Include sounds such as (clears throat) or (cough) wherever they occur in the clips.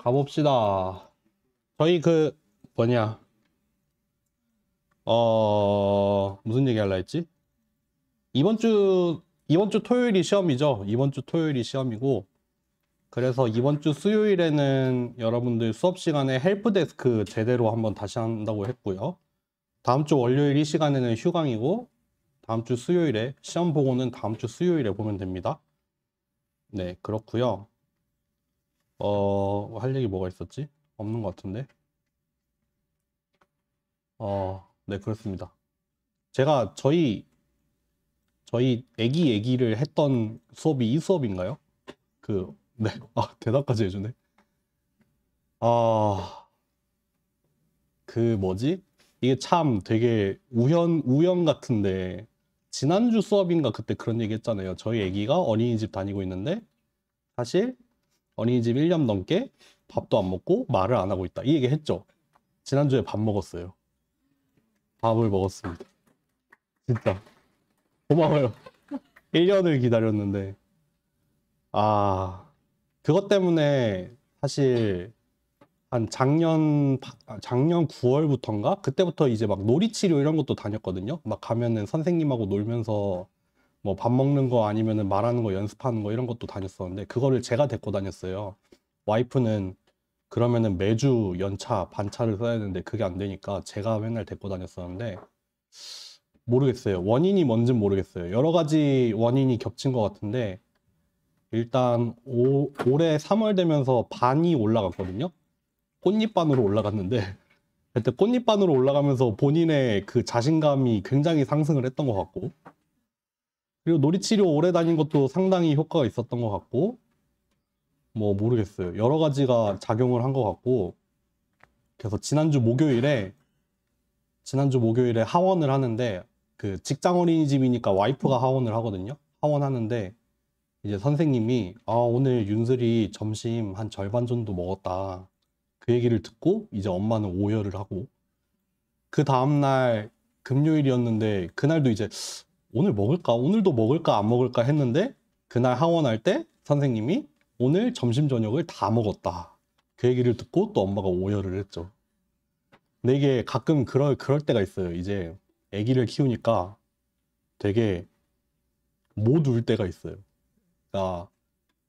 가봅시다. 저희 그 뭐냐 어 무슨 얘기 할라 했지? 이번 주 이번 주 토요일이 시험이죠. 이번 주 토요일이 시험이고 그래서 이번 주 수요일에는 여러분들 수업 시간에 헬프데스크 제대로 한번 다시 한다고 했고요. 다음 주 월요일 이 시간에는 휴강이고 다음 주 수요일에 시험 보고는 다음 주 수요일에 보면 됩니다. 네 그렇고요. 어, 할 얘기 뭐가 있었지? 없는 것 같은데. 어, 네, 그렇습니다. 제가 저희, 저희 애기 얘기를 했던 수업이 이 수업인가요? 그, 네. 아, 대답까지 해주네. 아, 그 뭐지? 이게 참 되게 우연, 우연 같은데, 지난주 수업인가 그때 그런 얘기 했잖아요. 저희 애기가 어린이집 다니고 있는데, 사실 어린이집 1년 넘게 밥도 안 먹고 말을 안 하고 있다. 이 얘기 했죠. 지난주에 밥 먹었어요. 밥을 먹었습니다. 진짜 고마워요. 1년을 (laughs) 기다렸는데 아 그것 때문에 사실 한 작년 아, 작년 9월부터인가 그때부터 이제 막 놀이치료 이런 것도 다녔거든요. 막 가면은 선생님하고 놀면서 뭐밥 먹는 거 아니면은 말하는 거 연습하는 거 이런 것도 다녔었는데 그거를 제가 데리고 다녔어요. 와이프는 그러면은 매주 연차 반차를 써야 되는데 그게 안 되니까 제가 맨날 데리고 다녔었는데 모르겠어요. 원인이 뭔진 모르겠어요. 여러 가지 원인이 겹친 것 같은데 일단 오, 올해 3월 되면서 반이 올라갔거든요. 꽃잎반으로 올라갔는데 그때 (laughs) 꽃잎반으로 올라가면서 본인의 그 자신감이 굉장히 상승을 했던 것 같고 그리고 놀이치료 오래 다닌 것도 상당히 효과가 있었던 것 같고 뭐 모르겠어요. 여러 가지가 작용을 한 것 같고 그래서 지난주 목요일에 지난주 목요일에 하원을 하는데 그 직장 어린이집이니까 와이프가 하원을 하거든요. 하원하는데 이제 선생님이 아 오늘 윤슬이 점심 한 절반 정도 먹었다 그 얘기를 듣고 이제 엄마는 오열을 하고 그 다음날 금요일이었는데 그날도 이제 오늘 먹을까? 오늘도 먹을까? 안 먹을까? 했는데 그날 하원할 때 선생님이 오늘 점심 저녁을 다 먹었다. 그 얘기를 듣고 또 엄마가 오열을 했죠. 내게 가끔 그럴, 그럴 때가 있어요. 이제 아기를 키우니까 되게 못 울 때가 있어요. 그러니까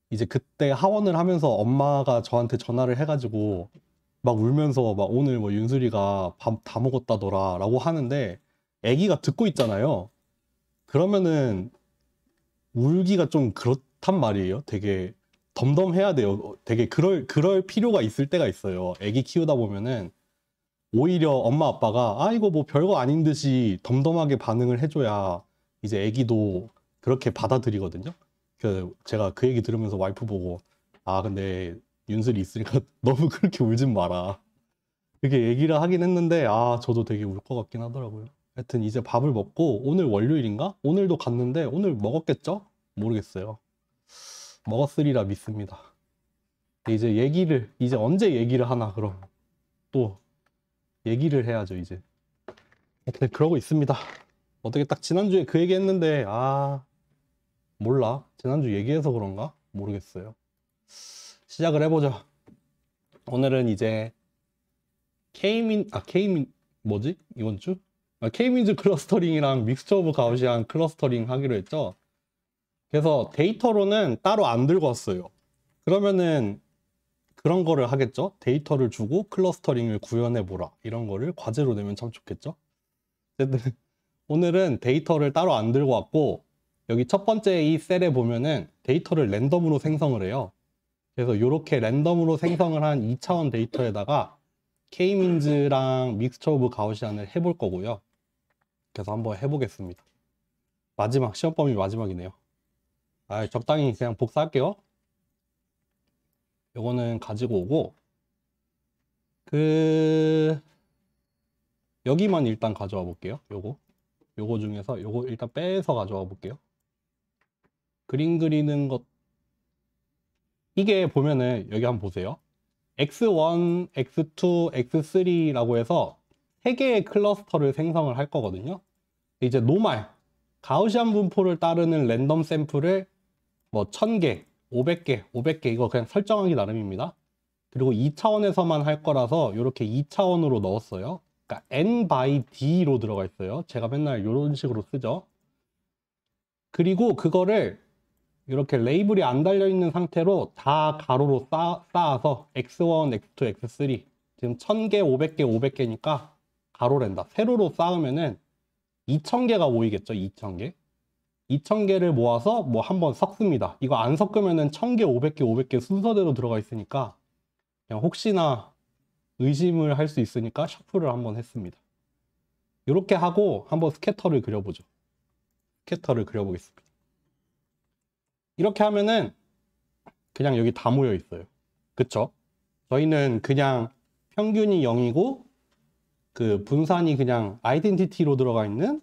이제 그때 하원을 하면서 엄마가 저한테 전화를 해가지고 막 울면서 막 오늘 뭐 윤슬이가 밥 다 먹었다더라 라고 하는데 아기가 듣고 있잖아요. 그러면은 울기가 좀 그렇단 말이에요. 되게 덤덤해야 돼요. 되게 그럴 그럴 필요가 있을 때가 있어요. 애기 키우다 보면은 오히려 엄마 아빠가 아 이거 뭐 별거 아닌 듯이 덤덤하게 반응을 해줘야 이제 애기도 그렇게 받아들이거든요. 그 제가 그 얘기 들으면서 와이프 보고 아 근데 윤슬이 있으니까 (laughs) 너무 그렇게 울진 마라. 이렇게 얘기를 하긴 했는데 아 저도 되게 울 것 같긴 하더라고요. 하여튼 이제 밥을 먹고 오늘 월요일인가? 오늘도 갔는데 오늘 먹었겠죠? 모르겠어요. 먹었으리라 믿습니다. 이제 얘기를 이제 언제 얘기를 하나 그럼 또 얘기를 해야죠 이제. 하여튼 그러고 있습니다. 어떻게 딱 지난주에 그 얘기 했는데 아 몰라 지난주 얘기해서 그런가 모르겠어요. 시작을 해보죠. 오늘은 이제 케이민 아 케이민 뭐지 이번 주 아, 케이민즈 클러스터링이랑 믹스처 오브 가우시안 클러스터링 하기로 했죠. 그래서 데이터로는 따로 안 들고 왔어요. 그러면은 그런 거를 하겠죠. 데이터를 주고 클러스터링을 구현해보라. 이런 거를 과제로 내면 참 좋겠죠. 어쨌든 오늘은 데이터를 따로 안 들고 왔고 여기 첫 번째 이 셀에 보면은 데이터를 랜덤으로 생성을 해요. 그래서 이렇게 랜덤으로 생성을 한 2차원 데이터에다가 K-민즈랑 믹스처 오브 가우시안을 해볼 거고요. 그래서 한번 해보겠습니다. 마지막 시험 범위 마지막이네요. 아 적당히 그냥 복사할게요. 요거는 가지고 오고 그 여기만 일단 가져와 볼게요. 요거 요거 중에서 요거 일단 빼서 가져와 볼게요. 그림 그리는 것 이게 보면은 여기 한번 보세요. X1, X2, X3라고 해서 3개의 클러스터를 생성을 할 거거든요. 이제 노말, 가우시안 분포를 따르는 랜덤 샘플을 뭐 1000개, 500개, 500개 이거 그냥 설정하기 나름입니다. 그리고 2차원에서만 할 거라서 이렇게 2차원으로 넣었어요. 그러니까 n by d로 들어가 있어요. 제가 맨날 이런 식으로 쓰죠. 그리고 그거를 이렇게 레이블이 안 달려 있는 상태로 다 가로로 쌓아, 서 x1, x2, x3 지금 1000개, 500개, 500개니까 가로랜다. 세로로 쌓으면은 2,000개가 모이겠죠, 2,000개. 2,000개를 모아서 뭐 한번 섞습니다. 이거 안 섞으면은 1,000개, 500개, 500개 순서대로 들어가 있으니까 그냥 혹시나 의심을 할 수 있으니까 셔플을 한번 했습니다. 이렇게 하고 한번 스캐터를 그려보죠. 스캐터를 그려보겠습니다. 이렇게 하면은 그냥 여기 다 모여 있어요. 그쵸? 저희는 그냥 평균이 0이고 그 분산이 그냥 아이덴티티로 들어가 있는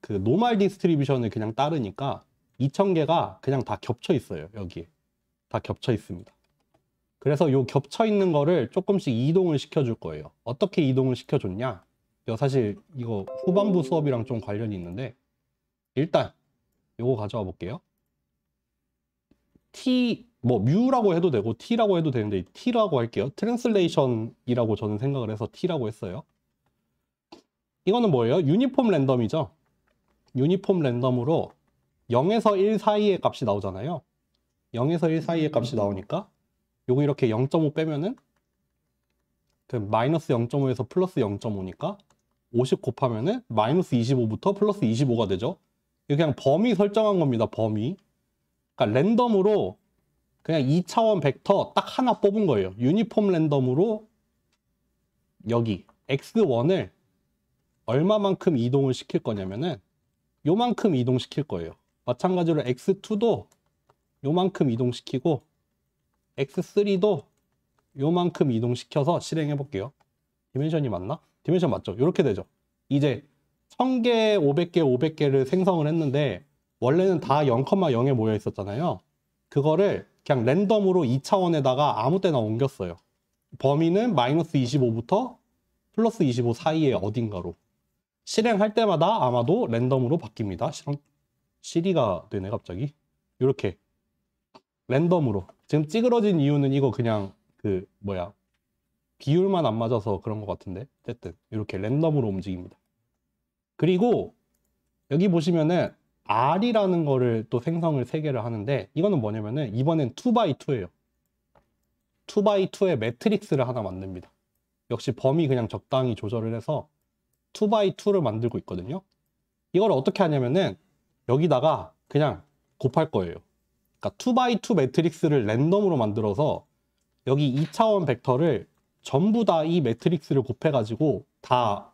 그노멀 디스트리뷰션을 그냥 따르니까 2,000개가 그냥 다 겹쳐 있어요. 여기에. 다 겹쳐 있습니다. 그래서 요 겹쳐 있는 거를 조금씩 이동을 시켜줄 거예요. 어떻게 이동을 시켜줬냐? 이 사실 이거 후반부 수업이랑 좀 관련이 있는데 일단 요거 가져와 볼게요. T 뭐 뮤라고 해도 되고 T라고 해도 되는데 T라고 할게요. 트랜슬레이션이라고 저는 생각을 해서 T라고 했어요. 이거는 뭐예요? 유니폼 랜덤이죠. 유니폼 랜덤으로 0에서 1 사이의 값이 나오잖아요. 0에서 1 사이의 음. 값이 나오니까 요거 이렇게 0.5 빼면은 그 마이너스 0.5에서 플러스 0.5니까 50 곱하면은 마이너스 25부터 플러스 25가 되죠. 이거 그냥 범위 설정한 겁니다. 범위. 그러니까 랜덤으로 그냥 2차원 벡터 딱 하나 뽑은 거예요. 유니폼 랜덤으로 여기 x1을 얼마만큼 이동을 시킬 거냐면은 요만큼 이동시킬 거예요. 마찬가지로 x2도 요만큼 이동시키고 x3도 요만큼 이동시켜서 실행해 볼게요. 디멘션이 맞나? 디멘션 맞죠? 이렇게 되죠. 이제 1000개, 500개, 500개를 생성을 했는데 원래는 다 0,0에 모여 있었잖아요. 그거를 그냥 랜덤으로 2차원에다가 아무 때나 옮겼어요. 범위는 마이너스 25부터 플러스 25 사이에 어딘가로. 실행할 때마다 아마도 랜덤으로 바뀝니다. 실험 시리가 되네 갑자기. 이렇게 랜덤으로. 지금 찌그러진 이유는 이거 그냥 그 뭐야 비율만 안 맞아서 그런 것 같은데 어쨌든 이렇게 랜덤으로 움직입니다. 그리고 여기 보시면은 R이라는 거를 또 생성을 3개를 하는데 이거는 뭐냐면은 이번엔 2x2예요. 2x2의 매트릭스를 하나 만듭니다. 역시 범위 그냥 적당히 조절을 해서 2x2를 만들고 있거든요. 이걸 어떻게 하냐면은 여기다가 그냥 곱할 거예요. 그러니까 2x2 매트릭스를 랜덤으로 만들어서 여기 2차원 벡터를 전부 다 이 매트릭스를 곱해가지고 다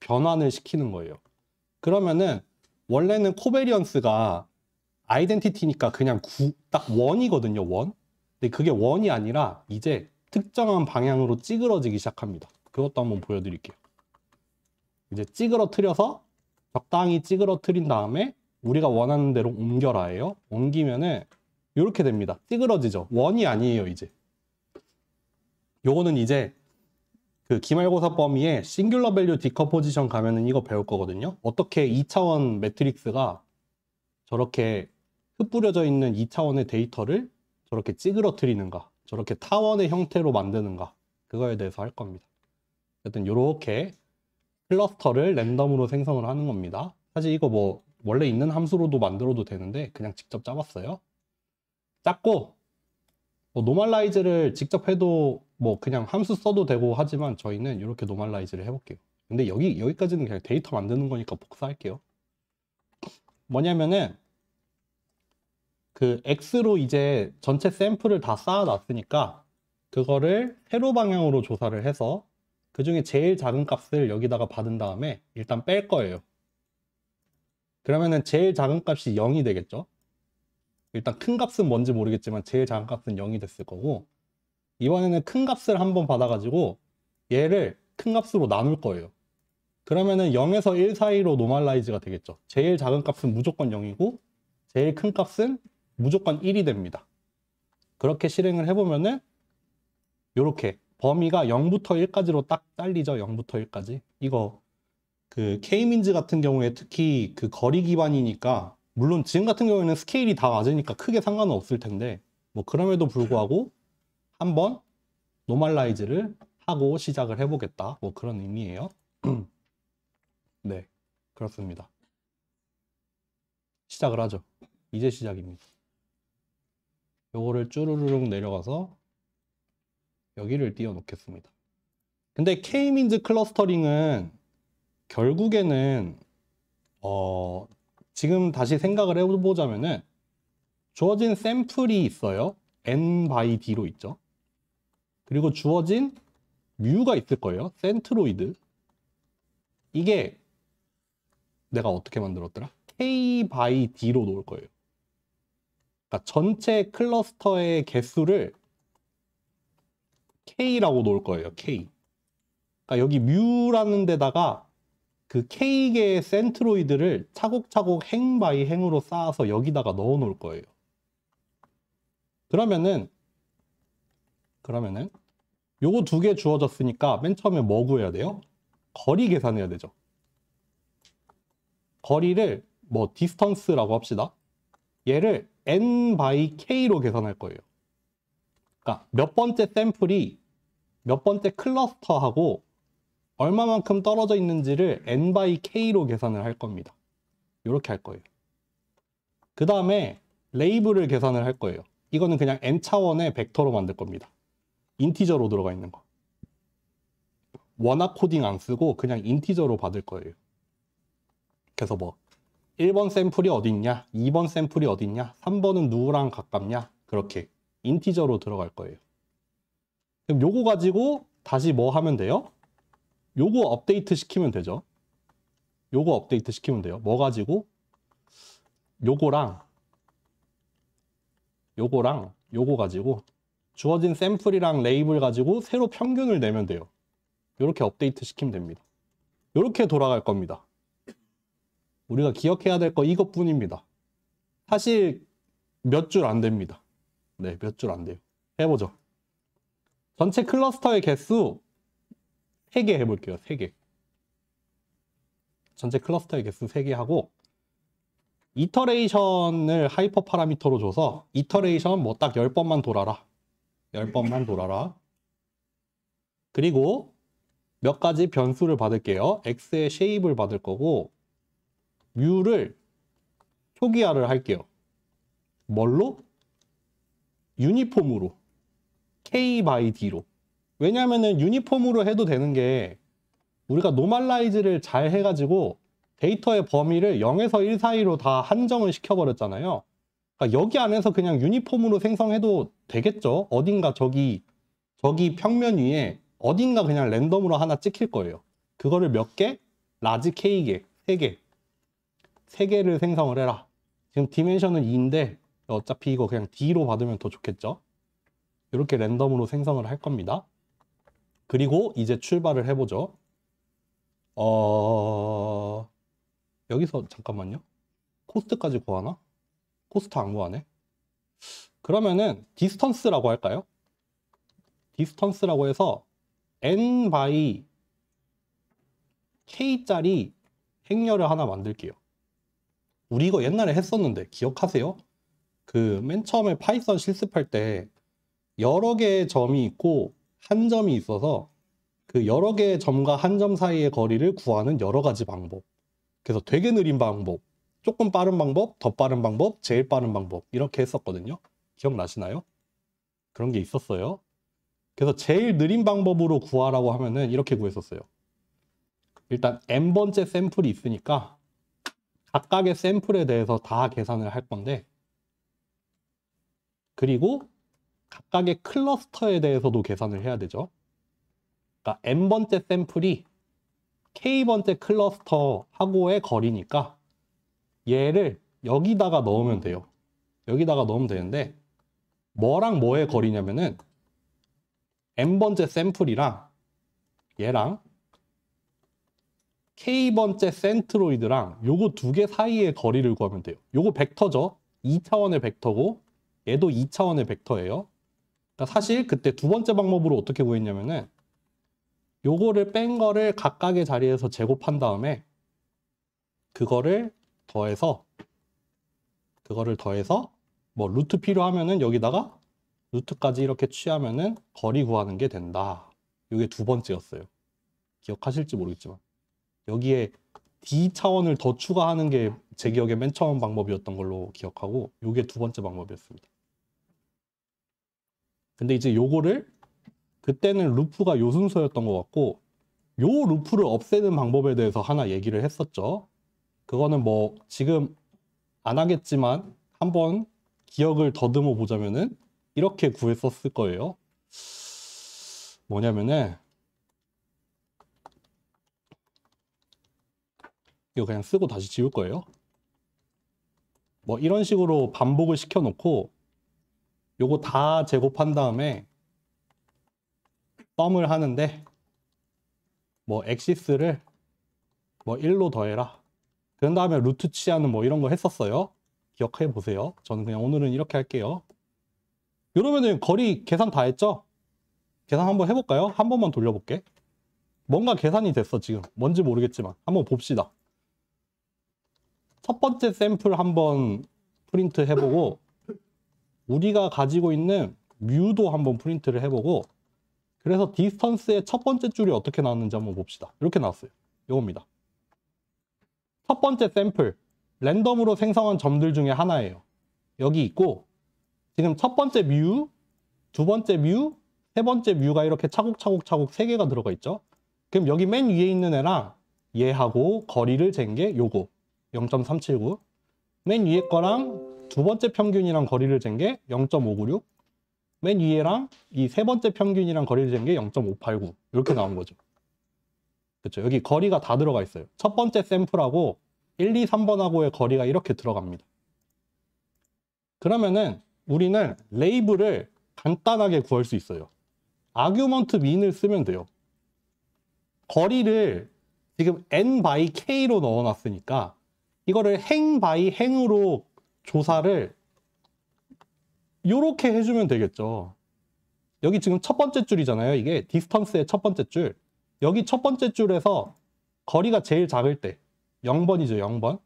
변환을 시키는 거예요. 그러면은 원래는 코베리언스가 아이덴티티니까 그냥 구, 딱 원이거든요, 원. 근데 그게 원이 아니라 이제 특정한 방향으로 찌그러지기 시작합니다. 그것도 한번 보여드릴게요. 이제 찌그러트려서 적당히 찌그러트린 다음에 우리가 원하는 대로 옮겨라해요 옮기면은 이렇게 됩니다. 찌그러지죠. 원이 아니에요, 이제. 요거는 이제 그 기말고사 범위에 싱귤러 밸류 디컴포지션 가면은 이거 배울 거거든요. 어떻게 2차원 매트릭스가 저렇게 흩뿌려져 있는 2차원의 데이터를 저렇게 찌그러뜨리는가, 저렇게 타원의 형태로 만드는가 그거에 대해서 할 겁니다. 여쨌든 이렇게 클러스터를 랜덤으로 생성을 하는 겁니다. 사실 이거 뭐 원래 있는 함수로도 만들어도 되는데 그냥 직접 짜봤어요. 짰고 뭐 노멀라이즈를 직접 해도 뭐 그냥 함수 써도 되고 하지만 저희는 이렇게 노멀라이즈를 해볼게요. 근데 여기 여기까지는 그냥 데이터 만드는 거니까 복사할게요. 뭐냐면은 그 x로 이제 전체 샘플을 다 쌓아놨으니까 그거를 세로 방향으로 조사를 해서 그 중에 제일 작은 값을 여기다가 받은 다음에 일단 뺄 거예요. 그러면은 제일 작은 값이 0이 되겠죠? 일단 큰 값은 뭔지 모르겠지만 제일 작은 값은 0이 됐을 거고 이번에는 큰 값을 한번 받아가지고 얘를 큰 값으로 나눌 거예요. 그러면은 0에서 1 사이로 노멀라이즈가 되겠죠. 제일 작은 값은 무조건 0이고 제일 큰 값은 무조건 1이 됩니다. 그렇게 실행을 해보면은 이렇게 범위가 0부터 1까지로 딱 딸리죠. 0부터 1까지. 이거 그 K민즈 같은 경우에 특히 그 거리 기반이니까 물론 지금 같은 경우에는 스케일이 다 맞으니까 크게 상관은 없을 텐데 뭐 그럼에도 불구하고 한번 노멀라이즈를 하고 시작을 해보겠다 뭐 그런 의미예요 (clears throat) 네 그렇습니다 시작을 하죠 이제 시작입니다 요거를 쭈르르룩 내려가서 여기를 띄워놓겠습니다. 근데 K-means 클러스터링은 결국에는 어, 지금 다시 생각을 해보자면은 주어진 샘플이 있어요. n by d로 있죠. 그리고 주어진 뮤가 있을 거예요. 센트로이드. 이게 내가 어떻게 만들었더라? k by d로 놓을 거예요. 그러니까 전체 클러스터의 개수를 K라고 놓을 거예요. K. 그러니까 여기 뮤라는 데다가 그 K계의 센트로이드를 차곡차곡 행 바이 행으로 쌓아서 여기다가 넣어 놓을 거예요. 그러면은 그러면은 요거 두 개 주어졌으니까 맨 처음에 뭐 구해야 돼요? 거리 계산해야 되죠. 거리를 뭐 디스턴스라고 합시다. 얘를 n by k로 계산할 거예요. 그러니까 몇 번째 샘플이 몇 번째 클러스터하고 얼마만큼 떨어져 있는지를 n by k로 계산을 할 겁니다. 이렇게 할 거예요. 그 다음에 레이블을 계산을 할 거예요. 이거는 그냥 n 차원의 벡터로 만들 겁니다. 인티저로 들어가 있는 거. 워낙 코딩 안 쓰고 그냥 인티저로 받을 거예요. 그래서 뭐 1번 샘플이 어디 있냐, 2번 샘플이 어디 있냐, 3번은 누구랑 가깝냐 그렇게 인티저로 들어갈 거예요. 그럼 요거 가지고 다시 뭐 하면 돼요? 요거 업데이트 시키면 되죠. 요거 업데이트 시키면 돼요. 뭐 가지고? 요거랑 요거랑 요거 가지고 주어진 샘플이랑 레이블 가지고 새로 평균을 내면 돼요. 이렇게 업데이트 시키면 됩니다. 이렇게 돌아갈 겁니다. 우리가 기억해야 될 거 이것뿐입니다. 사실 몇 줄 안 됩니다. 네, 몇 줄 안 돼요. 해보죠. 전체 클러스터의 개수 3개 해볼게요. 3개. 전체 클러스터의 개수 3개 하고 이터레이션을 하이퍼 파라미터로 줘서 이터레이션 뭐 딱 10번만 돌아라. 10번만 돌아라. 그리고 몇 가지 변수를 받을게요. x의 쉐입을 받을 거고 뮤를 초기화를 할게요. 뭘로? 유니폼으로 K by D로 왜냐면은 유니폼으로 해도 되는 게 우리가 노멀라이즈를 잘 해가지고 데이터의 범위를 0에서 1 사이로 다 한정을 시켜버렸잖아요. 그러니까 여기 안에서 그냥 유니폼으로 생성해도 되겠죠. 어딘가 저기 저기 평면 위에 어딘가 그냥 랜덤으로 하나 찍힐 거예요. 그거를 몇 개? 라지 K개, 3개. 3개를 생성을 해라. 지금 디멘션은 2인데 그러니까 어차피 이거 그냥 D로 받으면 더 좋겠죠? 이렇게 랜덤으로 생성을 할 겁니다. 그리고 이제 출발을 해보죠. 어... 여기서 잠깐만요. 코스트까지 구하나? 코스트 안 구하네. 그러면은 디스턴스라고 할까요? 디스턴스라고 해서 n by k짜리 행렬을 하나 만들게요. 우리 이거 옛날에 했었는데 기억하세요? 그맨 처음에 파이썬 실습할 때 여러 개의 점이 있고 한 점이 있어서 그 여러 개의 점과 한 점 사이의 거리를 구하는 여러 가지 방법. 그래서 되게 느린 방법, 조금 빠른 방법, 더 빠른 방법, 제일 빠른 방법 이렇게 했었거든요. 기억나시나요? 그런 게 있었어요. 그래서 제일 느린 방법으로 구하라고 하면은 이렇게 구했었어요. 일단 n번째 샘플이 있으니까 각각의 샘플에 대해서 다 계산을 할 건데 그리고 각각의 클러스터에 대해서도 계산을 해야 되죠. 그러니까 n번째 샘플이 k번째 클러스터하고의 거리니까 얘를 여기다가 넣으면 돼요. 여기다가 넣으면 되는데 뭐랑 뭐의 거리냐면은 n번째 샘플이랑 얘랑 k번째 센트로이드랑 요거 두 개 사이의 거리를 구하면 돼요. 요거 벡터죠. 2차원의 벡터고 얘도 2차원의 벡터예요. 그러니까 사실 그때 두 번째 방법으로 어떻게 구했냐면은 요거를 뺀 거를 각각의 자리에서 제곱한 다음에 그거를 더해서 그거를 더해서 뭐 루트 필요하면은 여기다가 루트까지 이렇게 취하면은 거리 구하는 게 된다. 이게 두 번째였어요. 기억하실지 모르겠지만 여기에 D 차원을 더 추가하는 게 제 기억에 맨 처음 방법이었던 걸로 기억하고 이게 두 번째 방법이었습니다. 근데 이제 요거를 그때는 루프가 요 순서였던 것 같고 요 루프를 없애는 방법에 대해서 하나 얘기를 했었죠. 그거는 뭐 지금 안 하겠지만 한번 기억을 더듬어 보자면은 이렇게 구했었을 거예요. 뭐냐면은 이거 그냥 쓰고 다시 지울 거예요. 뭐 이런 식으로 반복을 시켜놓고 요거 다 제곱한 다음에 썸을 하는데 뭐 엑시스를 뭐 1로 더해라 그런 다음에 루트 치하는 뭐 이런 거 했었어요 기억해 보세요 저는 그냥 오늘은 이렇게 할게요 이러면은 거리 계산 다 했죠? 계산 한번 해볼까요? 한 번만 돌려볼게 뭔가 계산이 됐어 지금 뭔지 모르겠지만 한번 봅시다 첫 번째 샘플 한번 프린트 해보고 우리가 가지고 있는 뮤도 한번 프린트를 해보고 그래서 디스턴스의 첫 번째 줄이 어떻게 나왔는지 한번 봅시다. 이렇게 나왔어요. 이겁니다. 첫 번째 샘플, 랜덤으로 생성한 점들 중에 하나예요. 여기 있고 지금 첫 번째 뮤, 두 번째 뮤, 세 번째 뮤가 이렇게 차곡차곡차곡 세 개가 들어가 있죠. 그럼 여기 맨 위에 있는 애랑 얘하고 거리를 잰 게 요거 0.379맨 위에 거랑 두 번째 평균이랑 거리를 잰 게 0.596, 맨 위에랑 이 세 번째 평균이랑 거리를 잰 게0.589 이렇게 나온 거죠. 그렇죠. 여기 거리가 다 들어가 있어요. 첫 번째 샘플하고 1, 2, 3번하고의 거리가 이렇게 들어갑니다. 그러면은 우리는 레이블을 간단하게 구할 수 있어요. 아규먼트 민을 쓰면 돼요. 거리를 지금 n by k로 넣어놨으니까 이거를 행 by 행으로 조사를 이렇게 해주면 되겠죠. 여기 지금 첫 번째 줄이잖아요. 이게 디스턴스의 첫 번째 줄. 여기 첫 번째 줄에서 거리가 제일 작을 때 0번이죠. 0번.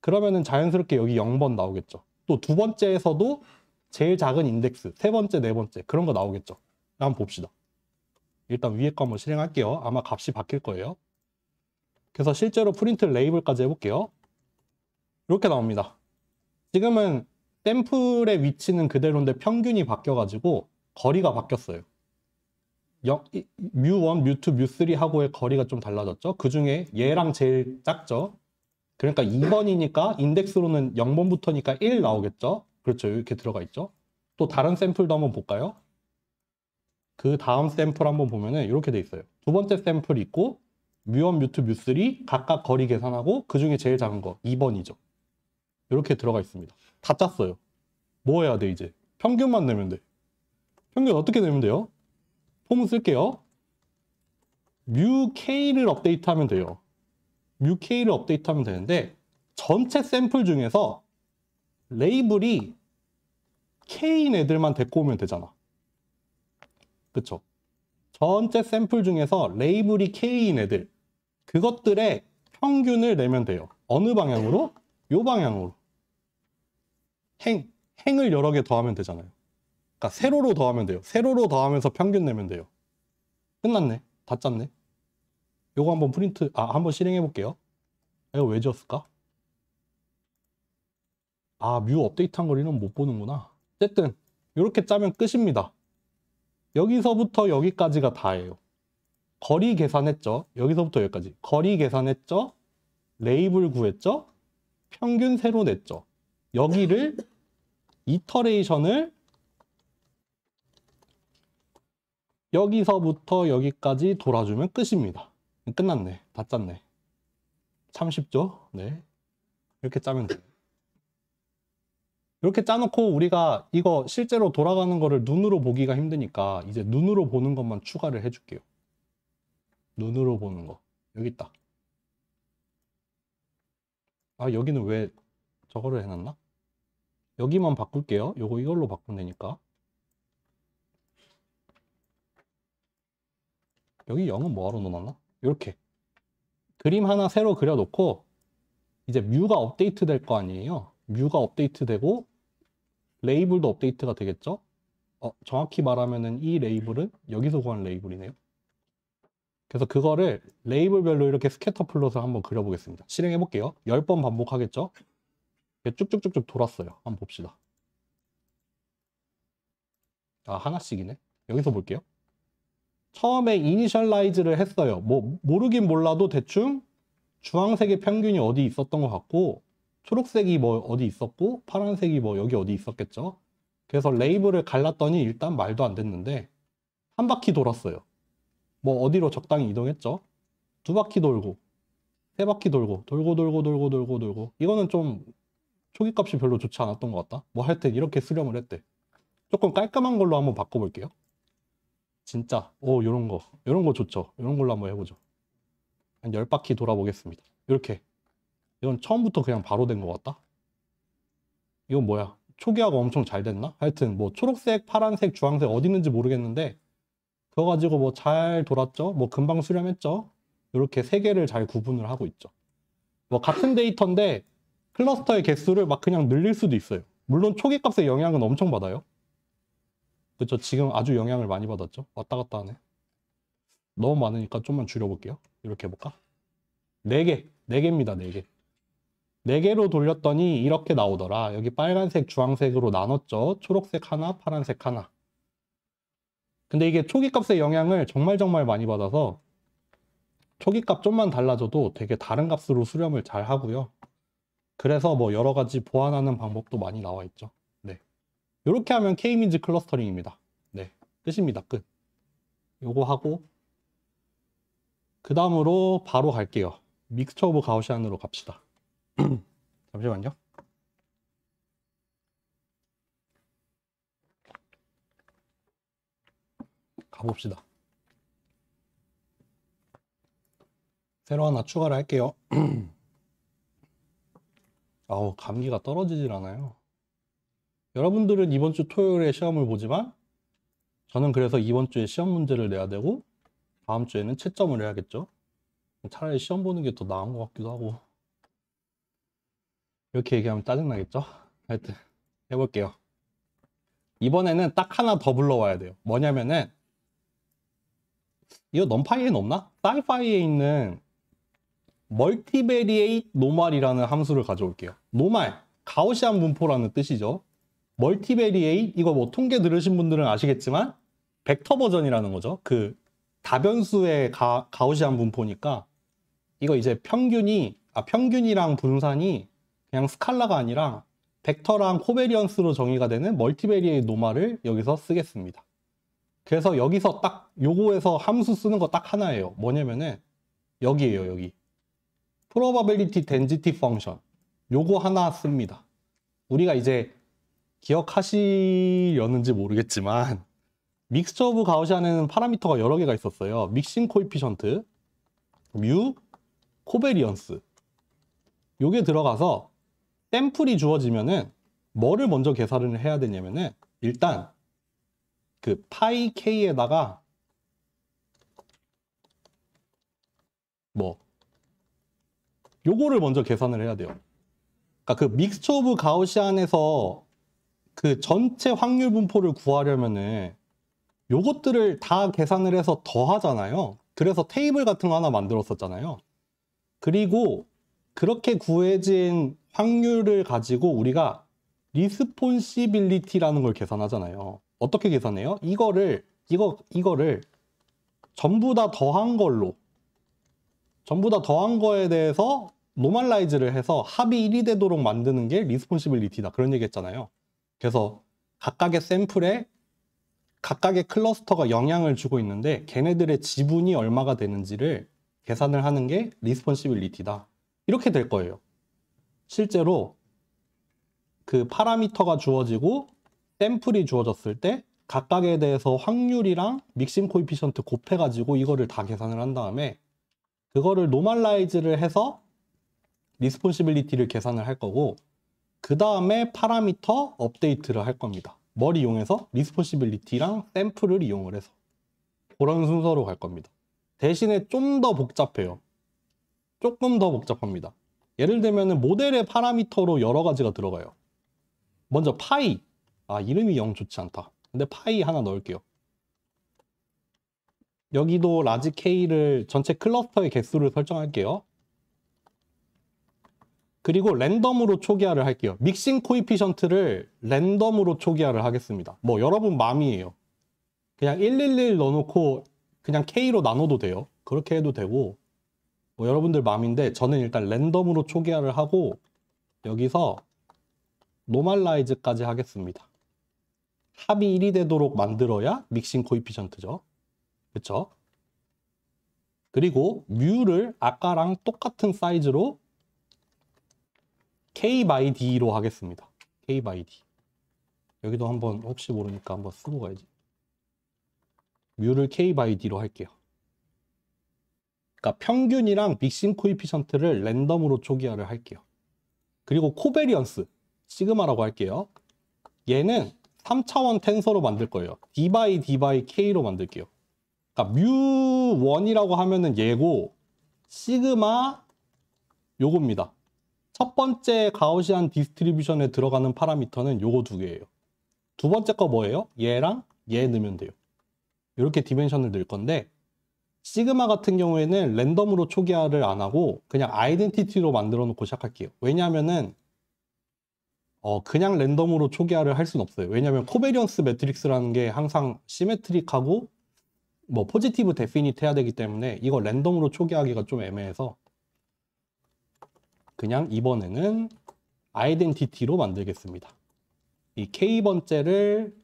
그러면은 자연스럽게 여기 0번 나오겠죠. 또 두 번째에서도 제일 작은 인덱스, 세 번째, 네 번째 그런 거 나오겠죠. 한번 봅시다. 일단 위에 거 한번 실행할게요. 아마 값이 바뀔 거예요. 그래서 실제로 프린트 레이블까지 해볼게요. 이렇게 나옵니다. 지금은 샘플의 위치는 그대로인데 평균이 바뀌어가지고 거리가 바뀌었어요. 뮤1, 뮤2, 뮤3 하고의 거리가 좀 달라졌죠. 그 중에 얘랑 제일 작죠. 그러니까 2번이니까 인덱스로는 0번부터니까 1 나오겠죠. 그렇죠. 이렇게 들어가 있죠. 또 다른 샘플도 한번 볼까요? 그 다음 샘플 한번 보면은 이렇게 돼 있어요. 두 번째 샘플 있고 뮤1, 뮤2, 뮤3 각각 거리 계산하고 그 중에 제일 작은 거 2번이죠. 이렇게 들어가 있습니다. 다 짰어요. 뭐 해야 돼 이제? 평균만 내면 돼. 평균 어떻게 내면 돼요? 폼 쓸게요. 뮤 K를 업데이트하면 돼요. 뮤 K를 업데이트하면 되는데 전체 샘플 중에서 레이블이 K인 애들만 데리고 오면 되잖아. 그쵸? 전체 샘플 중에서 레이블이 K인 애들 그것들의 평균을 내면 돼요. 어느 방향으로? 요 방향으로 행, 행을 여러 개 더하면 되잖아요. 그러니까 세로로 더하면 돼요. 세로로 더하면서 평균 내면 돼요. 끝났네. 다 짰네. 요거 한번 프린트, 아, 한번 실행해 볼게요. 이거 왜 지었을까? 아, 뮤 업데이트한 거리는 못 보는구나. 어쨌든 이렇게 짜면 끝입니다. 여기서부터 여기까지가 다예요. 거리 계산했죠. 여기서부터 여기까지. 거리 계산했죠. 레이블 구했죠. 평균 세로 냈죠. 여기를 (laughs) 이터레이션을 여기서부터 여기까지 돌아주면 끝입니다. 끝났네. 다 짰네. 참 쉽죠? 네. 이렇게 짜면 돼요. 이렇게 짜놓고 우리가 이거 실제로 돌아가는 거를 눈으로 보기가 힘드니까 이제 눈으로 보는 것만 추가를 해줄게요. 눈으로 보는 거. 여기 있다. 아 여기는 왜 저거를 해놨나? 여기만 바꿀게요. 요거 이걸로 바꾼다니까 여기 0은 뭐하러 넣어놨나? 이렇게 그림 하나 새로 그려놓고 이제 뮤가 업데이트 될 거 아니에요. 뮤가 업데이트 되고 레이블도 업데이트가 되겠죠? 어, 정확히 말하면은 이 레이블은 여기서 구한 레이블이네요. 그래서 그거를 레이블별로 이렇게 스캐터 플롯을 한번 그려보겠습니다. 실행해 볼게요. 10번 반복하겠죠? 쭉쭉쭉쭉 돌았어요. 한번 봅시다. 아, 하나씩이네. 여기서 볼게요. 처음에 이니셜라이즈를 했어요. 뭐 모르긴 몰라도 대충 주황색의 평균이 어디 있었던 것 같고 초록색이 뭐 어디 있었고 파란색이 뭐 여기 어디 있었겠죠. 그래서 레이블을 갈랐더니 일단 말도 안 됐는데 한 바퀴 돌았어요. 뭐 어디로 적당히 이동했죠. 두 바퀴 돌고 세 바퀴 돌고 돌고 돌고 돌고 돌고 돌고 이거는 좀 초기 값이 별로 좋지 않았던 것 같다. 뭐 하여튼 이렇게 수렴을 했대. 조금 깔끔한 걸로 한번 바꿔볼게요. 진짜 오 요런 거 요런 거 좋죠. 요런 걸로 한번 해보죠. 한 10바퀴 돌아보겠습니다. 이렇게 이건 처음부터 그냥 바로 된 것 같다. 이건 뭐야? 초기화가 엄청 잘 됐나? 하여튼 뭐 초록색, 파란색, 주황색 어디 있는지 모르겠는데 그래 가지고 뭐 잘 돌았죠? 뭐 금방 수렴했죠? 이렇게 세 개를 잘 구분을 하고 있죠. 뭐 같은 데이터인데 클러스터의 개수를 막 그냥 늘릴 수도 있어요. 물론 초기 값의 영향은 엄청 받아요. 그렇죠. 지금 아주 영향을 많이 받았죠. 왔다 갔다 하네. 너무 많으니까 좀만 줄여볼게요. 이렇게 해볼까? 4개, 4개입니다. 4개. 4개로 돌렸더니 이렇게 나오더라. 여기 빨간색, 주황색으로 나눴죠. 초록색 하나, 파란색 하나. 근데 이게 초기 값의 영향을 정말 정말 많이 받아서 초기 값 좀만 달라져도 되게 다른 값으로 수렴을 잘 하고요. 그래서 뭐 여러 가지 보완하는 방법도 많이 나와 있죠. 네. 이렇게 하면 K-means 클러스터링입니다. 네. 끝입니다. 끝. 요거 하고 그 다음으로 바로 갈게요. 믹스처 오브 가우시안으로 갑시다. (clears throat) 잠시만요. 가봅시다. 새로 하나 추가를 할게요. (clears throat) 아우 감기가 떨어지질 않아요. 여러분들은 이번 주 토요일에 시험을 보지만 저는 그래서 이번 주에 시험 문제를 내야 되고 다음 주에는 채점을 해야겠죠. 차라리 시험 보는 게 더 나은 것 같기도 하고 이렇게 얘기하면 짜증나겠죠? 하여튼 해볼게요. 이번에는 딱 하나 더 불러와야 돼요. 뭐냐면은 이거 넘파이엔 없나? 사이파이에 있는 멀티베리에이 노말이라는 함수를 가져올게요. 노말, 가오시안 분포라는 뜻이죠. 멀티베리에이 이거 뭐 통계 들으신 분들은 아시겠지만 벡터 버전이라는 거죠. 그 다변수의 가, 가우시안 분포니까 이거 이제 평균이, 아, 평균이랑 분산이 그냥 스칼라가 아니라 벡터랑 코베리언스로 정의가 되는 멀티베리에이 노말을 여기서 쓰겠습니다. 그래서 여기서 딱 요거에서 함수 쓰는 거 딱 하나예요. 뭐냐면은 여기에요 여기. probability density function 요거 하나 씁니다. 우리가 이제 기억하시려는지 모르겠지만 믹스처 오브 가우시안에는 파라미터가 여러 개가 있었어요. 믹싱 코이피션트, 뮤, 코베리언스 요게 들어가서 샘플이 주어지면은 뭐를 먼저 계산을 해야 되냐면은 일단 그 파이 k에다가 뭐 요거를 먼저 계산을 해야 돼요. 그러니까 그 믹스처 오브 가우시안에서 그 전체 확률 분포를 구하려면은 요것들을 다 계산을 해서 더하잖아요. 그래서 테이블 같은 거 하나 만들었었잖아요. 그리고 그렇게 구해진 확률을 가지고 우리가 리스폰시빌리티라는 걸 계산하잖아요. 어떻게 계산해요? 이거를 이거 이거를 전부 다 더한 걸로 전부 다 더한 거에 대해서 노멀라이즈를 해서 합이 1이 되도록 만드는 게 리스폰시빌리티다 그런 얘기 했잖아요 그래서 각각의 샘플에 각각의 클러스터가 영향을 주고 있는데 걔네들의 지분이 얼마가 되는지를 계산을 하는 게 리스폰시빌리티다 이렇게 될 거예요 실제로 그 파라미터가 주어지고 샘플이 주어졌을 때 각각에 대해서 확률이랑 믹싱 코이피션트 곱해가지고 이거를 다 계산을 한 다음에 그거를 노멀라이즈를 해서 리스폰시빌리티를 계산을 할 거고 그 다음에 파라미터 업데이트를 할 겁니다. 뭘 이용해서? 리스폰시빌리티랑 샘플을 이용을 해서 그런 순서로 갈 겁니다. 대신에 좀 더 복잡해요. 조금 더 복잡합니다. 예를 들면 모델의 파라미터로 여러 가지가 들어가요. 먼저 파이, 아 이름이 영 좋지 않다 근데 파이 하나 넣을게요 여기도 라지 K를 전체 클러스터의 개수를 설정할게요 그리고 랜덤으로 초기화를 할게요 믹싱 코이피션트를 랜덤으로 초기화를 하겠습니다 뭐 여러분 맘이에요 그냥 111 넣어놓고 그냥 K로 나눠도 돼요 그렇게 해도 되고 뭐 여러분들 맘인데 저는 일단 랜덤으로 초기화를 하고 여기서 노말라이즈까지 하겠습니다 합이 1이 되도록 만들어야 믹싱 코이피션트죠. 그쵸 그리고 뮤를 아까랑 똑같은 사이즈로 k by d로 하겠습니다. k by d. 여기도 한번 혹시 모르니까 한번 쓰고 가야지. 뮤를 k by d로 할게요. 그러니까 평균이랑 믹싱 코이피션트를 랜덤으로 초기화를 할게요. 그리고 코베리언스, 시그마라고 할게요. 얘는 3차원 텐서로 만들 거예요. d by d by k로 만들게요. 그러니까 m 1이라고 하면은 얘고 시그마 요겁니다. 첫 번째 가오시안 디스트리뷰션에 들어가는 파라미터는 요거 두 개예요. 두 번째 거 뭐예요? 얘랑 얘 넣으면 돼요. 이렇게 디멘션을 넣을 건데 시그마 같은 경우에는 랜덤으로 초기화를 안 하고 그냥 아이덴티티로 만들어 놓고 시작할게요. 왜냐하면은 어, 그냥 랜덤으로 초기화를 할 수는 없어요. 왜냐하면 코베리언스 매트릭스라는 게 항상 시메트릭하고 뭐 포지티브 데피니트 해야 되기 때문에 이거 랜덤으로 초기화하기가 좀 애매해서 그냥 이번에는 아이덴티티로 만들겠습니다. 이 K번째를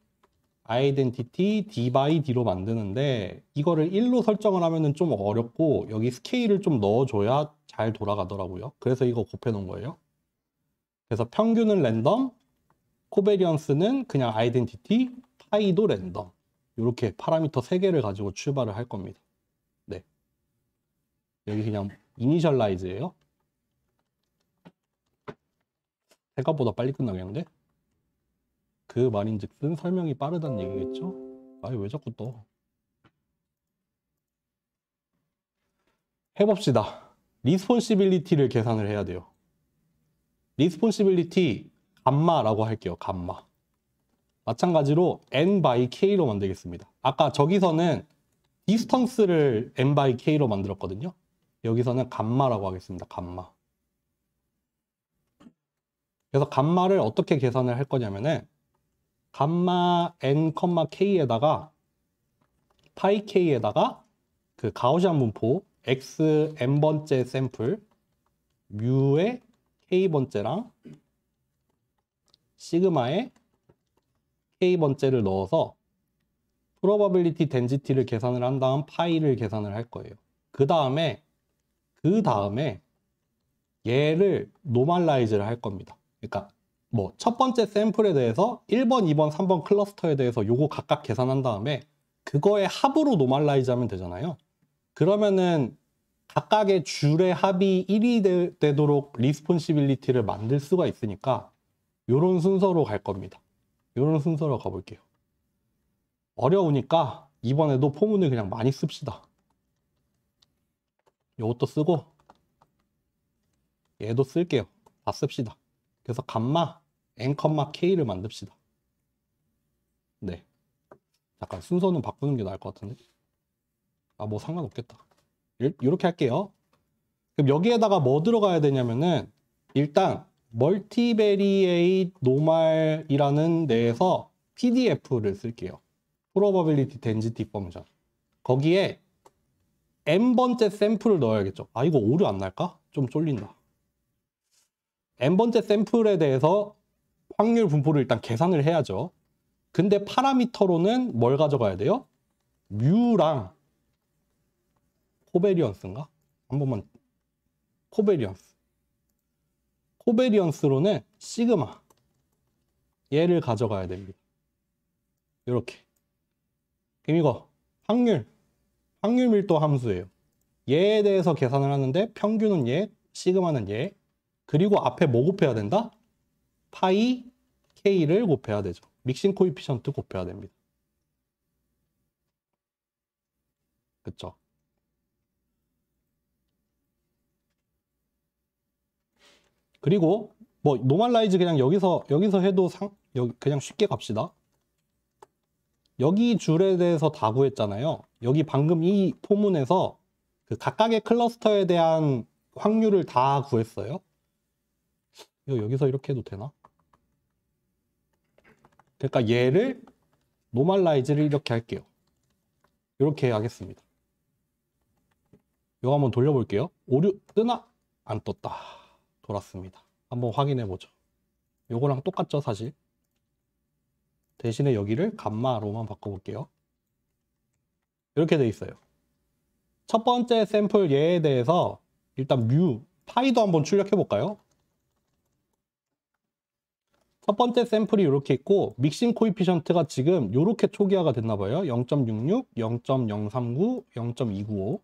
아이덴티티 D by D로 만드는데 이거를 1로 설정을 하면 좀 어렵고 여기 스케일을 좀 넣어줘야 잘 돌아가더라고요. 그래서 이거 곱해놓은 거예요. 그래서 평균은 랜덤, 코베리언스는 그냥 아이덴티티, 파이도 랜덤. 이렇게 파라미터 3개를 가지고 출발을 할 겁니다. 네. 여기 그냥 이니셜라이즈예요. 생각보다 빨리 끝나겠는데? 그 말인즉슨 설명이 빠르다는 얘기겠죠? 아니 왜 자꾸 떠? 해봅시다. 리스폰시빌리티를 계산을 해야 돼요. 리스폰시빌리티 감마라고 할게요. 감마. 마찬가지로 n by k로 만들겠습니다. 아까 저기서는 디스턴스를 n by k로 만들었거든요. 여기서는 감마라고 하겠습니다. 감마. 그래서 감마를 어떻게 계산을 할 거냐면은 감마 n, k에다가 파이 k에다가 그가오시안 분포 x n번째 샘플 뮤의 K번째랑 시그마에 K번째를 넣어서 프로바빌리티 덴지티를 계산을 한 다음 파이를 계산을 할 거예요. 그 다음에 그 다음에 얘를 노말라이즈를할 겁니다. 그러니까 뭐 첫 번째 샘플에 대해서 1번, 2번, 3번 클러스터에 대해서 요거 각각 계산한 다음에 그거의 합으로 노말라이즈 하면 되잖아요. 그러면은 각각의 줄의 합이 1이 되, 도록 리스폰시빌리티를 만들 수가 있으니까 이런 순서로 갈 겁니다. 이런 순서로 가볼게요. 어려우니까 이번에도 포문을 그냥 많이 씁시다. 이것도 쓰고 얘도 쓸게요. 다 씁시다. 그래서 감마 n, k를 만듭시다. 네. 약간 순서는 바꾸는 게 나을 것 같은데. 아 뭐 상관없겠다. 이렇게 할게요. 그럼 여기에다가 뭐 들어가야 되냐면은 일단 멀티베리에이 노말이라는 데에서 PDF를 쓸게요. probability density function. 거기에 n번째 샘플을 넣어야겠죠. 아 이거 오류 안 날까? 좀 쫄린다. n번째 샘플에 대해서 확률 분포를 일단 계산을 해야죠. 근데 파라미터로는 뭘 가져가야 돼요? 뮤랑 코베리언스인가? 한 번만 코베리언스 코베리언스로는 시그마 얘를 가져가야 됩니다 이렇게 그럼 이거 확률 확률 밀도 함수예요 얘에 대해서 계산을 하는데 평균은 얘 시그마는 얘 그리고 앞에 뭐 곱해야 된다? 파이 K를 곱해야 되죠 믹싱 코이피션트 곱해야 됩니다 그쵸 그리고 뭐 노멀라이즈 그냥 여기서 여기서 해도 상 여기 그냥 쉽게 갑시다. 여기 줄에 대해서 다 구했잖아요. 여기 방금 이 포문에서 그 각각의 클러스터에 대한 확률을 다 구했어요. 여기서 이렇게 해도 되나? 그러니까 얘를 노멀라이즈를 이렇게 할게요. 이렇게 하겠습니다. 이거 한번 돌려볼게요. 오류 뜨나? 안 떴다. 돌았습니다. 한번 확인해 보죠. 요거랑 똑같죠 사실. 대신에 여기를 감마로만 바꿔볼게요. 이렇게 돼 있어요. 첫 번째 샘플 예에 대해서 일단 뮤, 파이도 한번 출력해 볼까요? 첫 번째 샘플이 이렇게 있고 믹싱 코이피션트가 지금 이렇게 초기화가 됐나 봐요. 0.66, 0.039, 0.295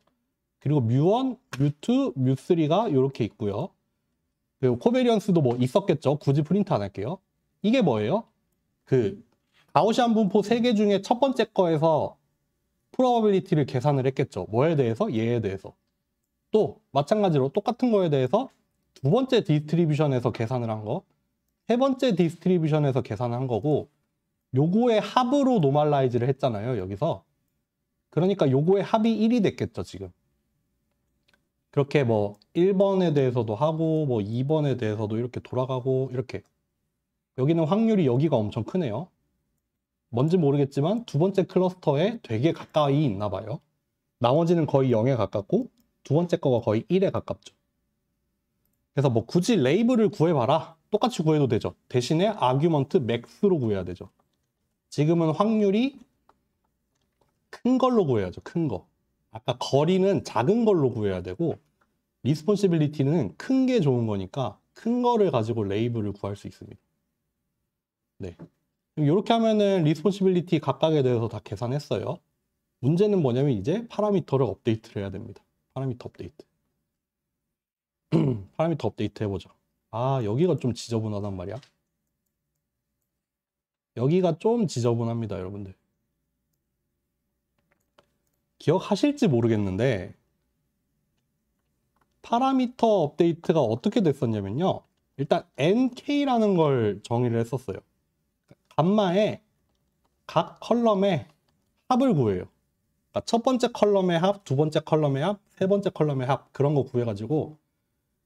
그리고 뮤1, 뮤2, 뮤3가 이렇게 있고요. 그리고 코베리언스도 뭐 있었겠죠. 굳이 프린트 안 할게요. 이게 뭐예요? 그 가우시안 분포 3개 중에 첫 번째 거에서 프로버빌리티를 계산을 했겠죠. 뭐에 대해서? 얘에 대해서. 또 마찬가지로 똑같은 거에 대해서 두 번째 디스트리뷰션에서 계산을 한 거, 세 번째 디스트리뷰션에서 계산한 을 거고 요거의 합으로 노멀라이즈를 했잖아요. 여기서. 그러니까 요거의 합이 1이 됐겠죠. 지금. 이렇게 뭐 1번에 대해서도 하고 뭐 2번에 대해서도 이렇게 돌아가고 이렇게 여기는 확률이 여기가 엄청 크네요 뭔지 모르겠지만 두 번째 클러스터에 되게 가까이 있나 봐요 나머지는 거의 0에 가깝고 두 번째 거가 거의 1에 가깝죠 그래서 뭐 굳이 레이블을 구해봐라 똑같이 구해도 되죠 대신에 아규먼트 맥스로 구해야 되죠 지금은 확률이 큰 걸로 구해야죠 큰거 아까 거리는 작은 걸로 구해야 되고 리스폰시빌리티는 큰 게 좋은 거니까 큰 거를 가지고 레이블을 구할 수 있습니다. 네. 이렇게 하면은 리스폰시빌리티 각각에 대해서 다 계산했어요. 문제는 뭐냐면 이제 파라미터를 업데이트를 해야 됩니다. 파라미터 업데이트. 파라미터 업데이트 해보죠. 아 여기가 좀 지저분하단 말이야. 여기가 좀 지저분합니다 여러분들. 기억하실지 모르겠는데 파라미터 업데이트가 어떻게 됐었냐면요. 일단 nk라는 걸 정의를 했었어요. 감마에 각 컬럼에 합을 구해요. 그러니까 첫 번째 컬럼의 합, 두 번째 컬럼의 합, 세 번째 컬럼의 합 그런 거 구해가지고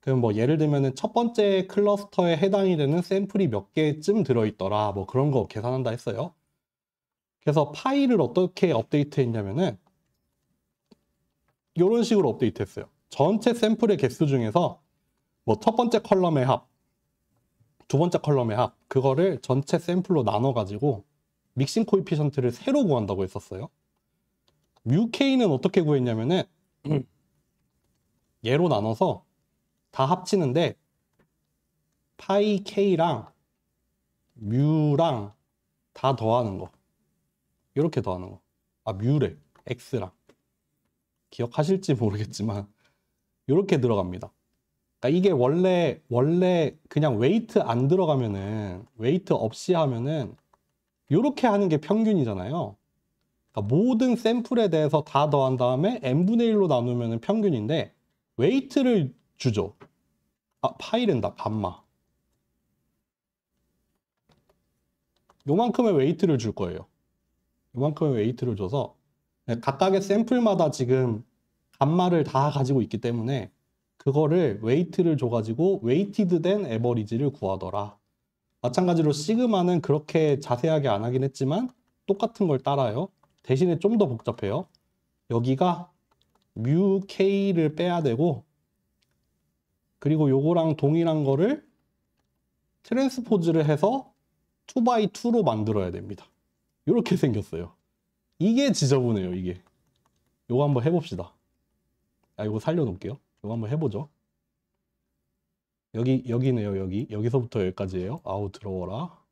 그럼 뭐 예를 들면은 첫 번째 클러스터에 해당이 되는 샘플이 몇 개쯤 들어있더라 뭐 그런 거 계산한다 했어요. 그래서 파일을 어떻게 업데이트 했냐면은 이런 식으로 업데이트 했어요. 전체 샘플의 개수 중에서 뭐 첫 번째 컬럼의 합, 두 번째 컬럼의 합 그거를 전체 샘플로 나눠가지고 믹싱 코이피션트를 새로 구한다고 했었어요. UK는 어떻게 구했냐면은 음. 얘로 나눠서 다 합치는데 파이 K랑 뮤랑 다 더하는 거 이렇게 더하는 거아 뮤래 X랑 기억하실지 모르겠지만 이렇게 들어갑니다. 그러니까 이게 원래 원래 그냥 웨이트 안 들어가면은 웨이트 없이 하면은 이렇게 하는 게 평균이잖아요. 그러니까 모든 샘플에 대해서 다 더한 다음에 n분의 1로 나누면 평균인데 웨이트를 주죠. 아, 파일은다 감마. 요만큼의 웨이트를 줄 거예요. 요만큼의 웨이트를 줘서 네, 각각의 샘플마다 지금 단말을 다 가지고 있기 때문에 그거를 웨이트를 줘가지고 웨이티드 된 에버리지를 구하더라. 마찬가지로 시그마는 그렇게 자세하게 안 하긴 했지만 똑같은 걸 따라요. 대신에 좀 더 복잡해요. 여기가 뮤 k를 빼야 되고 그리고 요거랑 동일한 거를 트랜스포즈를 해서 2x2로 만들어야 됩니다. 이렇게 생겼어요. 이게 지저분해요, 이게. 요거 한번 해봅시다. 아 이거 살려놓을게요 이거 한번 해보죠 여기 여기네요 여기 여기서부터 여기까지예요 아우 들어오라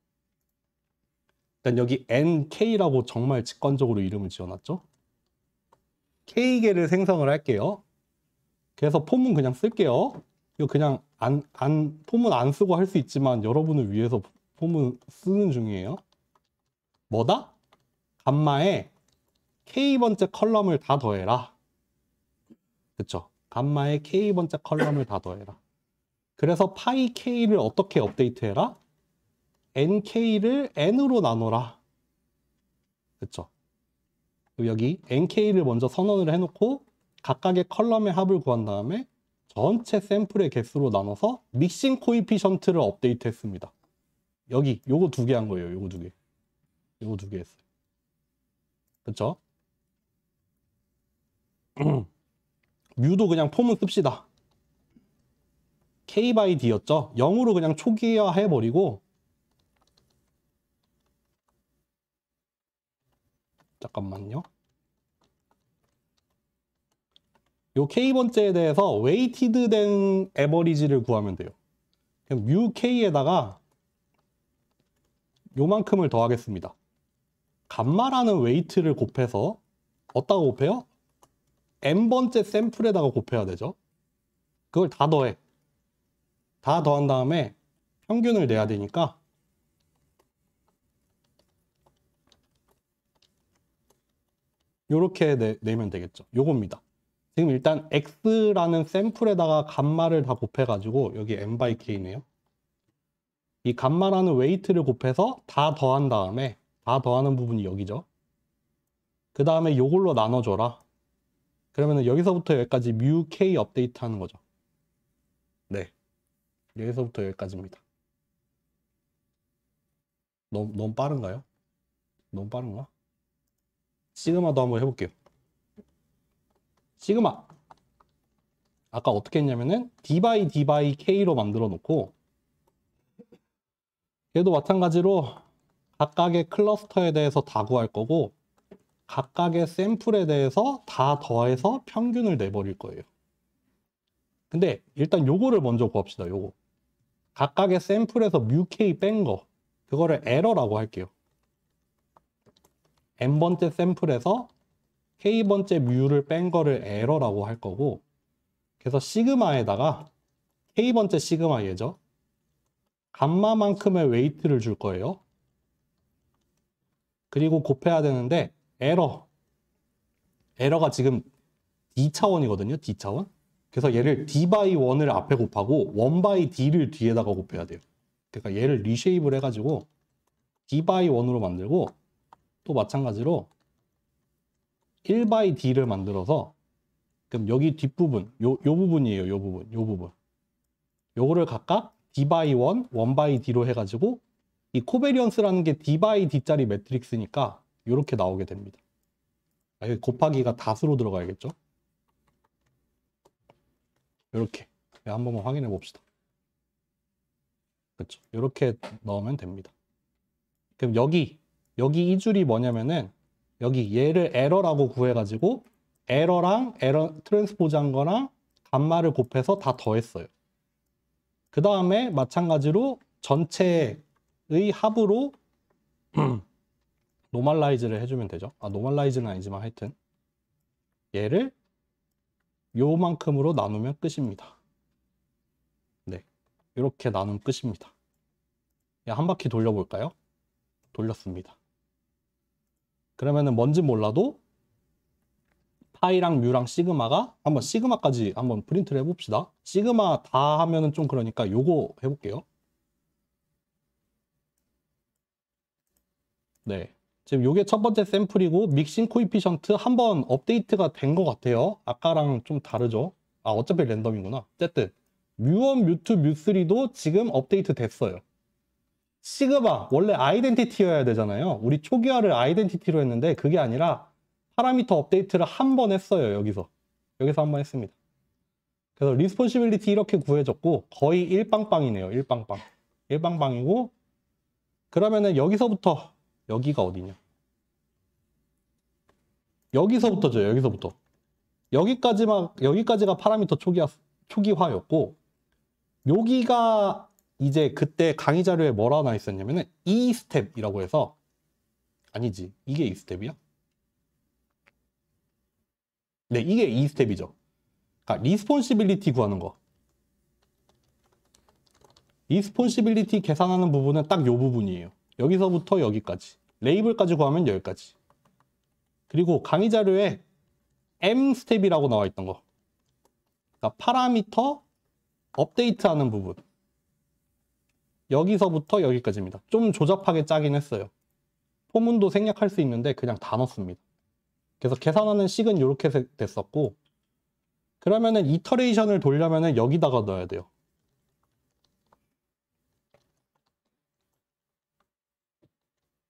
일단 여기 NK라고 정말 직관적으로 이름을 지어놨죠 K개를 생성을 할게요 그래서 폼은 그냥 쓸게요 이거 그냥 안, 안, 폼은 안 쓰고 할 수 있지만 여러분을 위해서 폼은 쓰는 중이에요 뭐다? 감마에 K번째 컬럼을 다 더해라 그쵸? 감마의 k번째 컬럼을 다 더해라. 그래서 파이 k를 어떻게 업데이트해라? nk를 n으로 나눠라. 그쵸? 여기 nk를 먼저 선언을 해놓고 각각의 컬럼의 합을 구한 다음에 전체 샘플의 개수로 나눠서 믹싱 코이피션트를 업데이트 했습니다. 여기 요거 두 개 한 거예요. 요거 두 개. 요거 두 개 했어요. 그쵸? (clears throat) 뮤도 그냥 폼을 씁시다. K by D였죠? 0으로 그냥 초기화 해버리고 잠깐만요. 요 K번째에 대해서 웨이티드 된 에버리지를 구하면 돼요. 그럼 뮤 K에다가 요만큼을 더하겠습니다. 감마라는 웨이트를 곱해서 어디다 가 곱해요? n번째 샘플에다가 곱해야 되죠. 그걸 다 더해. 다 더한 다음에 평균을 내야 되니까 이렇게 내, 면 되겠죠. 요겁니다. 지금 일단 x라는 샘플에다가 감마를 다 곱해가지고 여기 m by k네요. 이 감마라는 웨이트를 곱해서 다 더한 다음에 다 더하는 부분이 여기죠. 그 다음에 요걸로 나눠줘라. 그러면 여기서부터 여기까지 뮤 k 업데이트 하는 거죠. 네. 여기서부터 여기까지입니다. 너무, 너무 빠른가요? 너무 빠른가? 시그마도 한번 해볼게요. 시그마! 아까 어떻게 했냐면은 d by d by k로 만들어 놓고 얘도 마찬가지로 각각의 클러스터에 대해서 다 구할 거고 각각의 샘플에 대해서 다 더해서 평균을 내버릴 거예요. 근데 일단 요거를 먼저 구합시다. 요거. 각각의 샘플에서 µk 뺀 거. 그거를 에러라고 할게요. n번째 샘플에서 k번째 뮤를 뺀 거를 에러라고 할 거고 그래서 시그마에다가 k번째 시그마 얘죠. 감마만큼의 웨이트를 줄 거예요. 그리고 곱해야 되는데 에러. 에러가 지금 D차원이거든요. D차원. 그래서 얘를 D by 1을 앞에 곱하고 1 by D를 뒤에다가 곱해야 돼요. 그러니까 얘를 리쉐입을 해가지고 D by 1으로 만들고 또 마찬가지로 1 by D를 만들어서 그럼 여기 뒷부분, 요, 요 부분이에요. 요 부분, 요 부분. 요거를 각각 D by 1, 1 by D로 해가지고 이 코베리언스라는 게 D by D짜리 매트릭스니까 이렇게 나오게 됩니다. 아, 여기 곱하기가 다수로 들어가야겠죠? 이렇게 예, 한 번만 확인해 봅시다. 그렇죠? 이렇게 넣으면 됩니다. 그럼 여기 여기 이 줄이 뭐냐면은 여기 얘를 에러라고 구해가지고 에러랑 에러 트랜스포즈한 거랑 감마를 곱해서 다 더했어요. 그 다음에 마찬가지로 전체의 합으로 (clears throat) 노멀라이즈를 해주면 되죠. 아, 노멀라이즈는 아니지만 하여튼 얘를 요만큼으로 나누면 끝입니다. 네, 이렇게 나눈 끝입니다. 한 바퀴 돌려볼까요? 돌렸습니다. 그러면은 뭔지 몰라도 파이랑 뮤랑 시그마가 한번 시그마까지 한번 프린트를 해봅시다. 시그마 다 하면은 좀 그러니까 요거 해볼게요. 네. 지금 이게 첫 번째 샘플이고 믹싱 코이피션트 한 번 업데이트가 된 것 같아요. 아까랑 좀 다르죠? 아 어차피 랜덤이구나. 어쨌든 뮤원, 뮤투, 뮤3도 지금 업데이트 됐어요. 시그마 원래 아이덴티티여야 되잖아요. 우리 초기화를 아이덴티티로 했는데 그게 아니라 파라미터 업데이트를 한 번 했어요. 여기서. 여기서 한 번 했습니다. 그래서 리스폰시빌리티 이렇게 구해졌고 거의 일빵빵이네요. 일빵빵. 일빵빵이고 그러면은 여기서부터 여기가 어디냐. 여기서부터죠. 여기서부터. 여기까지만 여기까지가 파라미터 초기화 초기화였고 여기가 이제 그때 강의 자료에 뭐라 고나 있었냐면은 이 e 스텝이라고 해서 아니지. 이게 이 e 스텝이야? 네, 이게 이 e 스텝이죠. 그러니까 리스폰시빌리티 구하는 거. 리스폰시빌리티 계산하는 부분은 딱 요 부분이에요. 여기서부터 여기까지. 레이블까지 구하면 여기까지. 그리고 강의 자료에 M 스텝이라고 나와 있던 거. 그러니까 파라미터 업데이트하는 부분. 여기서부터 여기까지입니다. 좀 조잡하게 짜긴 했어요. 포문도 생략할 수 있는데 그냥 다 넣습니다. 그래서 계산하는 식은 이렇게 됐었고 그러면은 이터레이션을 돌려면은 여기다가 넣어야 돼요.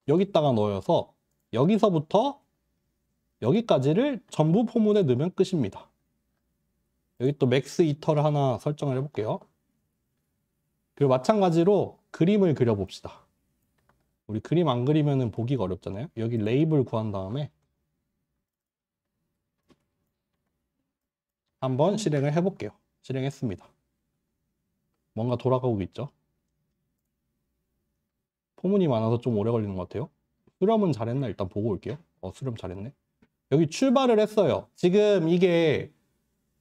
여기다가 넣어서 여기서부터 여기까지를 전부 포문에 넣으면 끝입니다. 여기 또 맥스 이터를 하나 설정을 해볼게요. 그리고 마찬가지로 그림을 그려봅시다. 우리 그림 안 그리면 보기가 어렵잖아요. 여기 레이블 구한 다음에 한번 실행을 해볼게요. 실행했습니다. 뭔가 돌아가고 있죠. 포문이 많아서 좀 오래 걸리는 것 같아요. 수렴은 잘했나 일단 보고 올게요. 어 수렴 잘했네. 여기 출발을 했어요. 지금 이게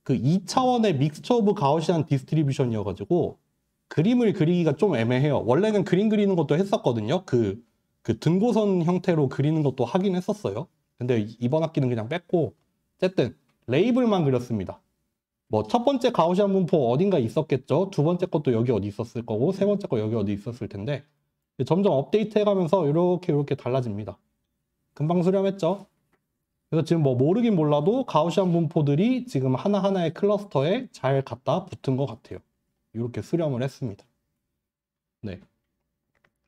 그 2차원의 믹스처 오브 가우시안 디스트리뷰션이어가지고 그림을 그리기가 좀 애매해요. 원래는 그림 그리는 것도 했었거든요. 그, 그 등고선 형태로 그리는 것도 하긴 했었어요. 근데 이번 학기는 그냥 뺐고 어쨌든 레이블만 그렸습니다. 뭐 첫 번째 가우시안 분포 어딘가 있었겠죠. 두 번째 것도 여기 어디 있었을 거고 세 번째 거 여기 어디 있었을 텐데 점점 업데이트 해가면서 이렇게 이렇게 달라집니다. 금방 수렴했죠. 그래서 지금 뭐 모르긴 몰라도 가우시안 분포들이 지금 하나하나의 클러스터에 잘 갖다 붙은 것 같아요. 이렇게 수렴을 했습니다. 네.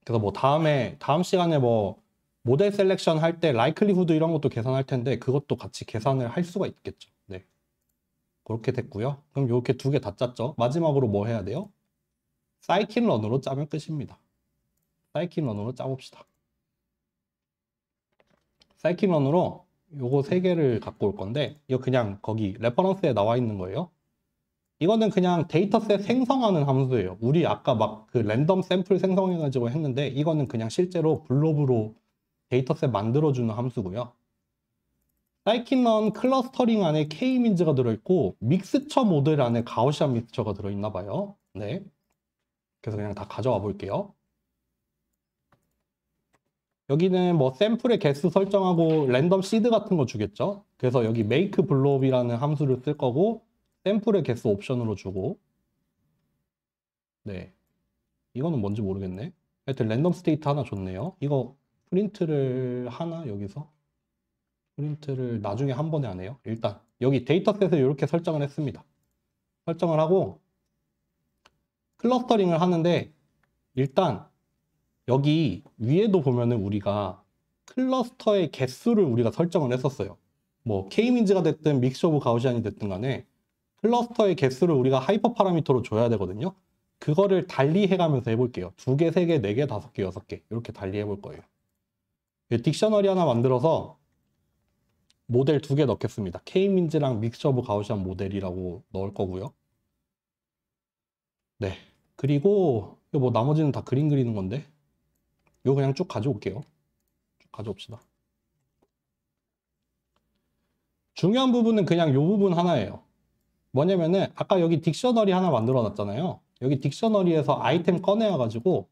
그래서 뭐 다음에 다음 시간에 뭐 모델 셀렉션 할 때 라이클리후드 이런 것도 계산할 텐데 그것도 같이 계산을 할 수가 있겠죠. 네. 그렇게 됐고요. 그럼 이렇게 두 개 다 짰죠. 마지막으로 뭐 해야 돼요? 사이킨 런으로 짜면 끝입니다. 사이킨 런으로 짜봅시다. 사이킨 런으로 요거 세 개를 갖고 올 건데 이거 그냥 거기 레퍼런스에 나와 있는 거예요. 이거는 그냥 데이터셋 생성하는 함수예요. 우리 아까 막 그 랜덤 샘플 생성해가지고 했는데 이거는 그냥 실제로 블로브로 데이터셋 만들어주는 함수고요. 사이키런 클러스터링 안에 K-민즈가 들어있고 믹스처 모델 안에 가오시안 믹스처가 들어있나 봐요. 네. 그래서 그냥 다 가져와 볼게요. 여기는 뭐 샘플의 개수 설정하고 랜덤 시드 같은 거 주겠죠. 그래서 여기 make blob이라는 함수를 쓸 거고 샘플의 개수 옵션으로 주고 네 이거는 뭔지 모르겠네. 하여튼 랜덤 스테이트 하나 줬네요. 이거 프린트를 하나 여기서 프린트를 나중에 한 번에 안해요 일단 여기 데이터셋을 이렇게 설정을 했습니다. 설정을 하고 클러스터링을 하는데 일단 여기 위에도 보면은 우리가 클러스터의 개수를 우리가 설정을 했었어요. 뭐 K-민즈가 됐든 믹스 오브 가우시안이 됐든 간에 클러스터의 개수를 우리가 하이퍼 파라미터로 줘야 되거든요. 그거를 달리 해가면서 해볼게요. 두 개, 세 개, 네 개, 다섯 개, 여섯 개 이렇게 달리 해볼 거예요. 예, 딕셔너리 하나 만들어서 모델 두 개 넣겠습니다. K-민즈랑 믹스 오브 가우시안 모델이라고 넣을 거고요. 네, 그리고 뭐 나머지는 다 그림 그리는 건데 이거 그냥 쭉 가져올게요. 쭉 가져옵시다. 중요한 부분은 그냥 요 부분 하나예요. 뭐냐면은 아까 여기 딕셔너리 하나 만들어 놨잖아요. 여기 딕셔너리에서 아이템 꺼내와 가지고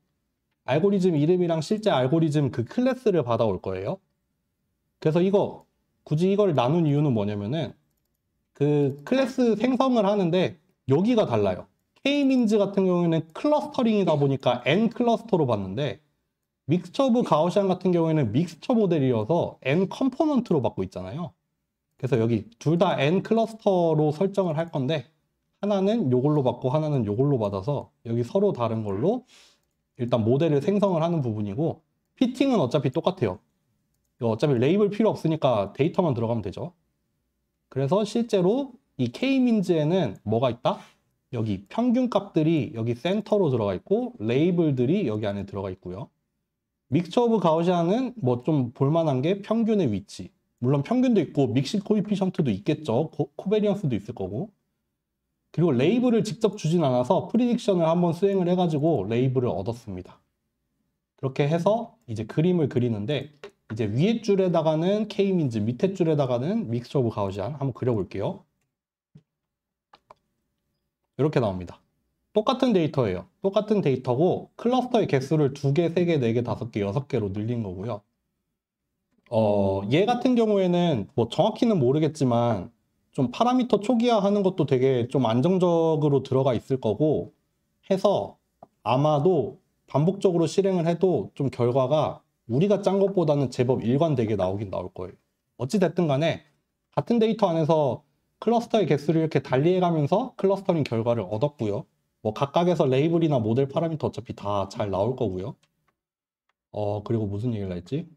알고리즘 이름이랑 실제 알고리즘 그 클래스를 받아올 거예요. 그래서 이거 굳이 이걸 나눈 이유는 뭐냐면은 그 클래스 생성을 하는데 여기가 달라요. K-means 같은 경우에는 클러스터링이다 보니까 N 클러스터로 봤는데 믹스처 오브 가오시안 같은 경우에는 믹스처 모델이어서 n 컴포넌트로 받고 있잖아요. 그래서 여기 둘 다 n 클러스터로 설정을 할 건데 하나는 요걸로 받고 하나는 요걸로 받아서 여기 서로 다른 걸로 일단 모델을 생성을 하는 부분이고 피팅은 어차피 똑같아요. 어차피 레이블 필요 없으니까 데이터만 들어가면 되죠. 그래서 실제로 이 K민즈에는 뭐가 있다? 여기 평균 값들이 여기 센터로 들어가 있고 레이블들이 여기 안에 들어가 있고요. 믹스처 오브 가우시안은뭐 좀 볼만한 게 평균의 위치. 물론 평균도 있고 믹시 코이피션트도 있겠죠. 코, 베리언스도 있을 거고. 그리고 레이블을 직접 주진 않아서 프리딕션을 한번 수행을 해가지고 레이블을 얻었습니다. 그렇게 해서 이제 그림을 그리는데 이제 위에 줄에다가는 K민즈, 밑에 줄에다가는 믹스처 오브 가우시안 한번 그려볼게요. 이렇게 나옵니다. 똑같은 데이터예요. 똑같은 데이터고 클러스터의 개수를 2개, 3개, 4개, 5개, 6개로 늘린 거고요. 어, 얘 같은 경우에는 뭐 정확히는 모르겠지만 좀 파라미터 초기화하는 것도 되게 좀 안정적으로 들어가 있을 거고 해서 아마도 반복적으로 실행을 해도 좀 결과가 우리가 짠 것보다는 제법 일관되게 나오긴 나올 거예요. 어찌됐든 간에 같은 데이터 안에서 클러스터의 개수를 이렇게 달리해가면서 클러스터링 결과를 얻었고요. 뭐 각각에서 레이블이나 모델 파라미터 어차피 다 잘 나올 거고요. 어 그리고 무슨 얘기를 했지?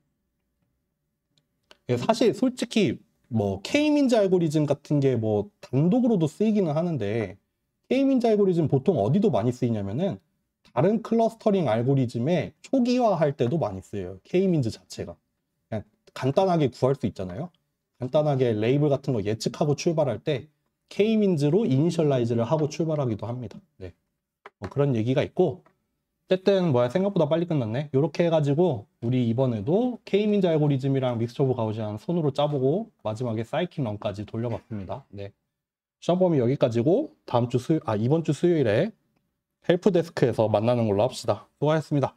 예, 사실 솔직히 뭐 K민자 알고리즘 같은 게뭐 단독으로도 쓰이기는 하는데 K민자 알고리즘 보통 어디도 많이 쓰이냐면은 다른 클러스터링 알고리즘에 초기화할 때도 많이 쓰여요. K민즈 자체가. 그냥 간단하게 구할 수 있잖아요. 간단하게 레이블 같은 거 예측하고 출발할 때 K민즈로 이니셜라이즈를 하고 출발하기도 합니다. 네. 뭐 그런 얘기가 있고 어쨌든 뭐야 생각보다 빨리 끝났네. 이렇게 해가지고 우리 이번에도 K민즈 알고리즘이랑 믹스 오브 가우시안 손으로 짜보고 마지막에 사이킹 런까지 돌려봤습니다. 네. 시험범위 여기까지고 다음 주 수요 아 이번 주 수요일에 헬프데스크에서 만나는 걸로 합시다. 수고하셨습니다.